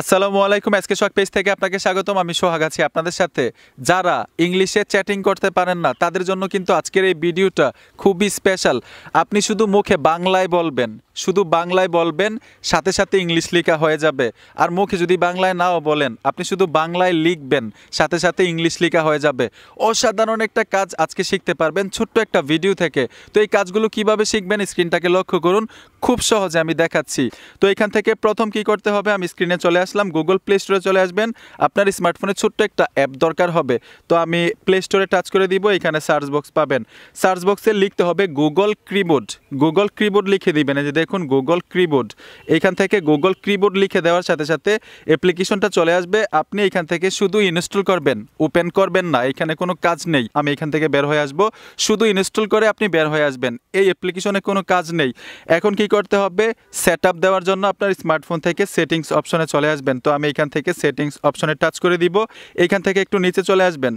আসসালামু আলাইকুম এসকে শখ পেজ থেকে আপনাকে স্বাগতম আমি সোহাগ আছি আপনাদের সাথে যারা ইংলিশে চ্যাটিং করতে পারেন না তাদের জন্য কিন্তু আজকের এই ভিডিওটা খুবই স্পেশাল আপনি শুধু মুখে বাংলায় বলবেন শুধু বাংলায় বলবেন সাথে সাথে ইংলিশ লেখা হয়ে যাবে আর মুখে যদি বাংলায় নাও বলেন আপনি শুধু বাংলায় লিখবেন সাথে সাথে ইংলিশ লেখা হয়ে যাবে অসাধারণ একটা কাজ আজকে শিখতে পারবেন ছোট্ট একটা ভিডিও থেকে তো এই কাজগুলো কিভাবে শিখবেন স্ক্রিনটাকে লক্ষ্য করুন খুব সহজে আমি দেখাচ্ছি তো এখান থেকে প্রথম কি করতে হবে আমি স্ক্রিনে চলে আসলাম গুগল প্লে স্টোরে চলে আসবেন আপনার স্মার্টফোনে ছোট্ট একটা অ্যাপ দরকার হবে তো আমি প্লে স্টোরে টাচ করে দিব এখানে সার্চ বক্স পাবেন সার্চ বক্সে লিখতে হবে গুগল ক্রিবোর্ড গুগল ক্রিবোর্ড লিখে দিবেন এই যে দেখুন গুগল ক্রিবোর্ড এখান থেকে গুগল ক্রিবোর্ড লিখে দেওয়ার সাথে সাথে অ্যাপ্লিকেশনটা চলে আসবে আপনি এখান থেকে শুধু ইনস্টল করবেন ওপেন করবেন না এখানে কোনো কাজ নেই আমি এখান থেকে বের হয়ে আসব শুধু ইনস্টল করে আপনি বের হয়ে আসবেন এই অ্যাপ্লিকেশনে কোনো কাজ নেই এখন কি করতে হবে সেট দেওয়ার জন্য আপনার স্মার্টফোন থেকে সেটিংস অপশনে চলে আসবেন তো আমি এখান থেকে সেটিংস অপশনে টাচ করে দিব এখান থেকে একটু নিচে চলে আসবেন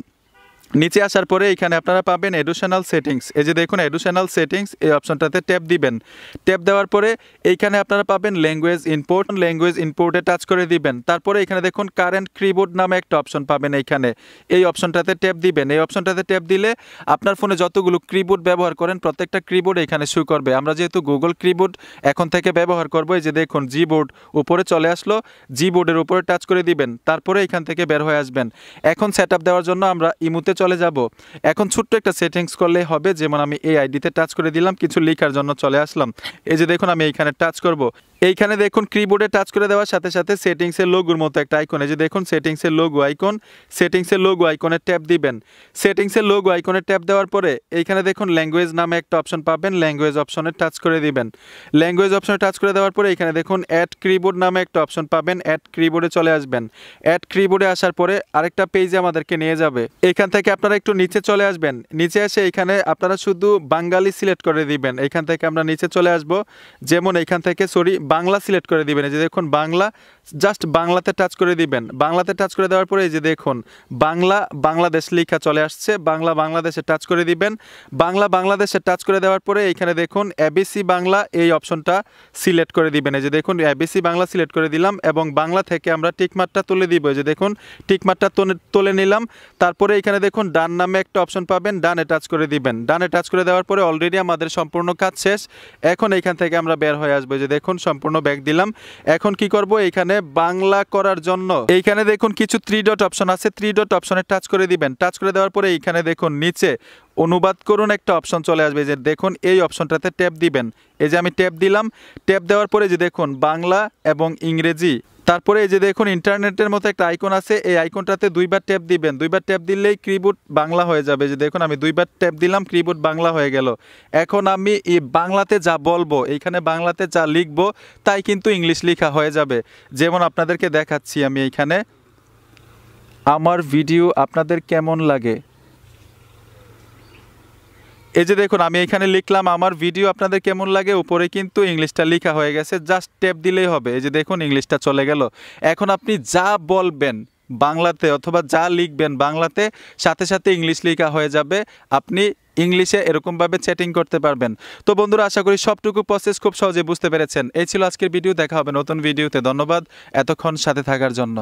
নিচে আসার পরে এখানে আপনারা পাবেন এডুশনাল সেটিংস এই যে দেখুন এডুশনাল সেটিংস এই অপশনটাতে ট্যাপ দিবেন ট্যাপ দেওয়ার পরে এইখানে আপনারা পাবেন ল্যাঙ্গুয়েজ ইনপোর্ট ল্যাঙ্গুয়েজ ইনপোর্টে টাচ করে দিবেন তারপরে এখানে দেখুন কারেন্ট ক্রিবোর্ড নামে একটা অপশন পাবেন এইখানে এই অপশনটাতে ট্যাপ দিবেন এই অপশনটাতে ট্যাপ দিলে আপনার ফোনে যতগুলো ক্রিবোর্ড ব্যবহার করেন প্রত্যেকটা ক্রিবোর্ড এখানে শু করবে আমরা যেহেতু গুগল ক্রিবোর্ড এখন থেকে ব্যবহার করবো এই যে দেখুন জি বোর্ড উপরে চলে আসলো জি বোর্ডের উপরে টাচ করে দিবেন তারপরে এখান থেকে বের হয়ে আসবেন এখন সেট দেওয়ার জন্য আমরা ইমুতে চলে যাব এখন ছোট্ট একটা সেটিংস করলে হবে যেমন আমি এই আইডিতে টাচ করে দিলাম কিছু লেখার জন্য চলে আসলাম এই যে দেখুন আমি এইখানে টাচ করব। এইখানে দেখুন কিবোর্ডে টাচ করে দেওয়ার সাথে সাথে সেটিংসের লোগোর মতো একটা আইকন এই যে দেখুন সেটিংসের লোগো আইকন সেটিংসের লোগো আইকনে ট্যাপ দিবেন সেটিংসের লোগো আইকনে ট্যাপ দেওয়ার পরে এইখানে দেখুন ল্যাঙ্গুয়েজ নামে একটা অপশন পাবেন ল্যাঙ্গুয়েজ অপশনে টাচ করে দিবেন ল্যাঙ্গুয়েজ অপশনে টাচ করে দেওয়ার পরে এখানে দেখুন অ্যাড কিবোর্ড নামে একটা অপশন পাবেন অ্যাড কিবোর্ডে চলে আসবেন অ্যাড কিবোর্ডে আসার পরে আরেকটা পেজে আমাদেরকে নিয়ে যাবে এখান থেকে আপনারা একটু নিচে চলে আসবেন নিচে এসে এখানে আপনারা শুধু বাঙালি সিলেক্ট করে দিবেন এখান থেকে আমরা নিচে চলে আসব যেমন এখান থেকে সরি বাংলা সিলেক্ট করে দিবেন যে দেখুন বাংলা জাস্ট বাংলাতে টাচ করে দিবেন বাংলাতে টাচ করে দেওয়ার পরে এই যে দেখুন বাংলা বাংলাদেশ লেখা চলে আসছে বাংলা বাংলাদেশে টাচ করে দিবেন বাংলা বাংলাদেশে টাচ করে দেওয়ার পরে এইখানে দেখুন এবিসি বাংলা এই অপশনটা সিলেক্ট করে দিবেন এই যে দেখুন এবিসি বাংলা সিলেক্ট করে দিলাম এবং বাংলা থেকে আমরা টিকমার্কটা তুলে দিব এই যে দেখুন টিকমার্কটা তুলে নিলাম তারপরে এখানে দেখুন ডান নামে একটা অপশন পাবেন ডানে টাচ করে দিবেন ডানে টাচ করে দেওয়ার পরে অলরেডি আমাদের সম্পূর্ণ কাজ শেষ এখন এইখান থেকে আমরা বের হয়ে আসবো যে দেখুন সম্পূর্ণ ব্যাগ দিলাম এখন কি করব এইখানে অপশনে বাংলা করার জন্য এইখানে দেখুন কিছু থ্রি ডট অপশন আছে থ্রি ডট অপশনে টাচ করে দিবেন টাচ করে দেওয়ার পরে এইখানে দেখুন নিচে অনুবাদ করুন একটা অপশন চলে আসবে যে দেখুন এই অপশনটাতে ট্যাপ দিবেন এই যে আমি ট্যাপ দিলাম ট্যাপ দেওয়ার পরে যে দেখুন বাংলা এবং ইংরেজি তারপরে এই যে দেখুন ইন্টারনেটের মতো একটা আইকন আছে এই আইকনটাতে দুইবার ট্যাপ দিবেন দুইবার ট্যাপ দিলেই ক্রিবোর্ড বাংলা হয়ে যাবে যে দেখুন আমি দুইবার ট্যাপ দিলাম ক্রিবোর্ড বাংলা হয়ে গেল এখন আমি এই বাংলাতে যা বলবো এইখানে বাংলাতে যা লিখব তাই কিন্তু ইংলিশ লেখা হয়ে যাবে যেমন আপনাদেরকে দেখাচ্ছি আমি এইখানে আমার ভিডিও আপনাদের কেমন লাগে এই যে দেখুন আমি এখানে লিখলাম আমার ভিডিও আপনাদের কেমন লাগে উপরে কিন্তু ইংলিশটা লেখা হয়ে গেছে জাস্ট টেপ দিলেই হবে এই যে দেখুন ইংলিশটা চলে গেল এখন আপনি যা বলবেন বাংলাতে অথবা যা লিখবেন বাংলাতে সাথে সাথে ইংলিশ লেখা হয়ে যাবে আপনি ইংলিশে এরকমভাবে চ্যাটিং করতে পারবেন তো বন্ধুরা আশা করি সবটুকু প্রসেস খুব সহজে বুঝতে পেরেছেন এই ছিল আজকের ভিডিও দেখা হবে নতুন ভিডিওতে ধন্যবাদ এতক্ষণ সাথে থাকার জন্য